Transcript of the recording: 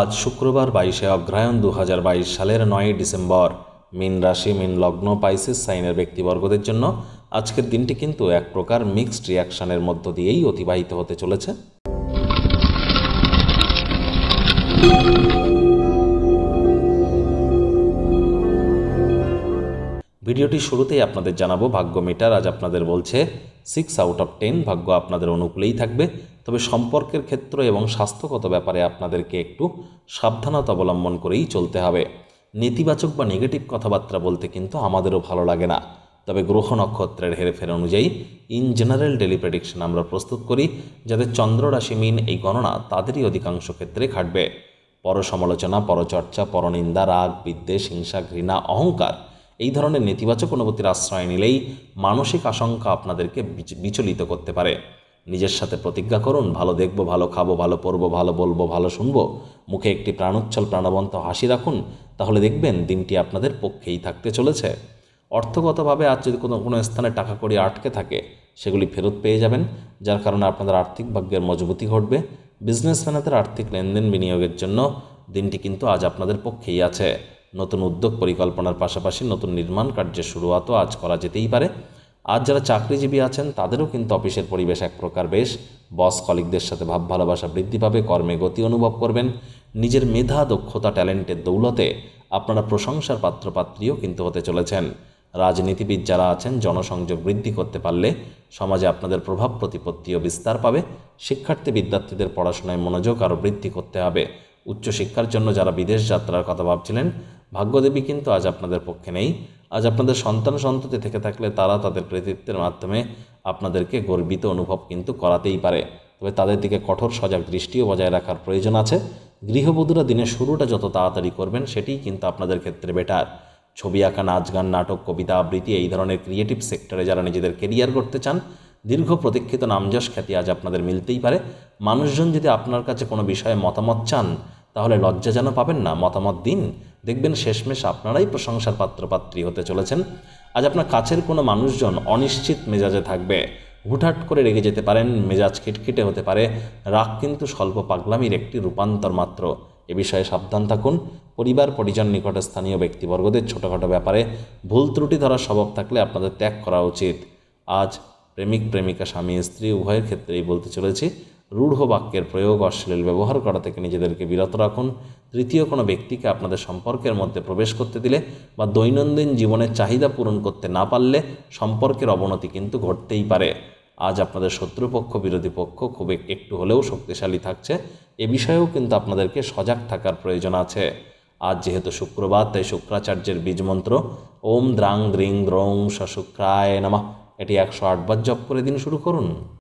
আজ শুক্রবার বাইশে অগ্রায়ণ দু সালের নয়ই ডিসেম্বর মিন রাশি মিন লগ্ন পাইসিস সাইনের ব্যক্তিবর্গদের জন্য আজকের দিনটি কিন্তু এক প্রকার মিক্সড রিয়াকশনের মধ্য দিয়েই অতিবাহিত হতে চলেছে ভিডিওটি শুরুতেই আপনাদের জানাবো ভাগ্য মিটার আজ আপনাদের বলছে সিক্স আউট অফ টেন ভাগ্য আপনাদের অনুকূলেই থাকবে তবে সম্পর্কের ক্ষেত্র এবং স্বাস্থ্যগত ব্যাপারে আপনাদেরকে একটু সাবধানতা অবলম্বন করেই চলতে হবে নেতিবাচক বা নেগেটিভ কথাবার্তা বলতে কিন্তু আমাদেরও ভালো লাগে না তবে গ্রহ নক্ষত্রের হেরফের অনুযায়ী ইন জেনারেল ডেলি প্রেডিকশন আমরা প্রস্তুত করি যাদের চন্দ্র রাশি মিন এই গণনা তাদেরই অধিকাংশ ক্ষেত্রে খাটবে পর সমালোচনা পরচর্চা পরনিন্দা রাগ বিদ্বেষ হিংসা ঘৃণা অহংকার এই ধরনের নেতিবাচক অনুভূতির আশ্রয় নিলেই মানসিক আশঙ্কা আপনাদেরকে বিচলিত করতে পারে নিজের সাথে প্রতিজ্ঞা করুন ভালো দেখব ভালো খাবো ভালো পরবো ভালো বলবো ভালো শুনবো মুখে একটি প্রাণোচ্ছল প্রাণবন্ত হাসি রাখুন তাহলে দেখবেন দিনটি আপনাদের পক্ষেই থাকতে চলেছে অর্থগতভাবে আজ যদি কোনো কোনো স্থানে টাকা করি আটকে থাকে সেগুলি ফেরত পেয়ে যাবেন যার কারণে আপনাদের আর্থিক ভাগ্যের মজবুতি ঘটবে বিজনেসম্যানদের আর্থিক লেনদেন বিনিয়োগের জন্য দিনটি কিন্তু আজ আপনাদের পক্ষেই আছে নতুন উদ্যোগ পরিকল্পনার পাশাপাশি নতুন নির্মাণ কার্যের শুরুয়াতও আজ করা যেতেই পারে আর যারা চাকরিজীবী আছেন তাদেরও কিন্তু অফিসের পরিবেশ এক প্রকার বেশ বস কলিকদের সাথে ভাব ভালোবাসা বৃদ্ধি পাবে কর্মে গতি অনুভব করবেন নিজের মেধা দক্ষতা ট্যালেন্টের দৌলতে আপনারা প্রশংসার পাত্রপাত্রীও কিন্তু হতে চলেছেন রাজনীতিবিদ যারা আছেন জনসংযোগ বৃদ্ধি করতে পারলে সমাজে আপনাদের প্রভাব প্রতিপত্তিও বিস্তার পাবে শিক্ষার্থী বিদ্যার্থীদের পড়াশোনায় মনোযোগ আরও বৃদ্ধি করতে হবে উচ্চশিক্ষার জন্য যারা বিদেশ যাত্রার কথা ভাবছিলেন ভাগ্যদেবী কিন্তু আজ আপনাদের পক্ষে নেই আজ আপনাদের সন্তান সন্ততি থেকে থাকলে তারা তাদের কৃতিত্বের মাধ্যমে আপনাদেরকে গর্বিত অনুভব কিন্তু করাতেই পারে তবে তাদের দিকে কঠোর সজাগ দৃষ্টিও বজায় রাখার প্রয়োজন আছে গৃহবধূরা দিনের শুরুটা যত তাড়াতাড়ি করবেন সেটিই কিন্তু আপনাদের ক্ষেত্রে বেটার ছবি আঁকা নাচ গান নাটক কবিতা আবৃত্তি এই ধরনের ক্রিয়েটিভ সেক্টরে যারা নিজেদের কেরিয়ার করতে চান দীর্ঘ প্রতীক্ষিত নামযশ খ্যাতি আজ আপনাদের মিলতেই পারে মানুষজন যদি আপনার কাছে কোনো বিষয়ে মতামত চান তাহলে লজ্জা যেন পাবেন না মতামত দিন দেখবেন শেষমেশ আপনারাই প্রশংসার পাত্রপাত্রী হতে চলেছেন আজ আপনার কাছের কোনো মানুষজন অনিশ্চিত মেজাজে থাকবে হুটহাট করে রেগে যেতে পারেন মেজাজ খিটখিটে হতে পারে রাগ কিন্তু স্বল্প পাগলামির একটি রূপান্তর মাত্র এ বিষয়ে সাবধান থাকুন পরিবার পরিজন নিকটে স্থানীয় ব্যক্তিবর্গদের ছোটোখাটো ব্যাপারে ভুল ত্রুটি ধরার স্বভাব থাকলে আপনাদের ত্যাগ করা উচিত আজ প্রেমিক প্রেমিকা স্বামী স্ত্রী উভয়ের ক্ষেত্রেই বলতে চলেছি রূঢ় বাক্যের প্রয়োগ অশ্লীল ব্যবহার করা থেকে নিজেদেরকে বিরত রাখুন তৃতীয় কোনো ব্যক্তিকে আপনাদের সম্পর্কের মধ্যে প্রবেশ করতে দিলে বা দৈনন্দিন জীবনের চাহিদা পূরণ করতে না পারলে সম্পর্কের অবনতি কিন্তু ঘটতেই পারে আজ আপনাদের শত্রুপক্ষ বিরোধী পক্ষ খুব একটু হলেও শক্তিশালী থাকছে এ বিষয়েও কিন্তু আপনাদেরকে সজাগ থাকার প্রয়োজন আছে আজ যেহেতু শুক্রবার তাই শুক্রাচার্যের বীজমন্ত্র ওম দ্রাং দ্রিং দ্রং শুক্রায় নামা এটি একশো আটবার জপ করে দিন শুরু করুন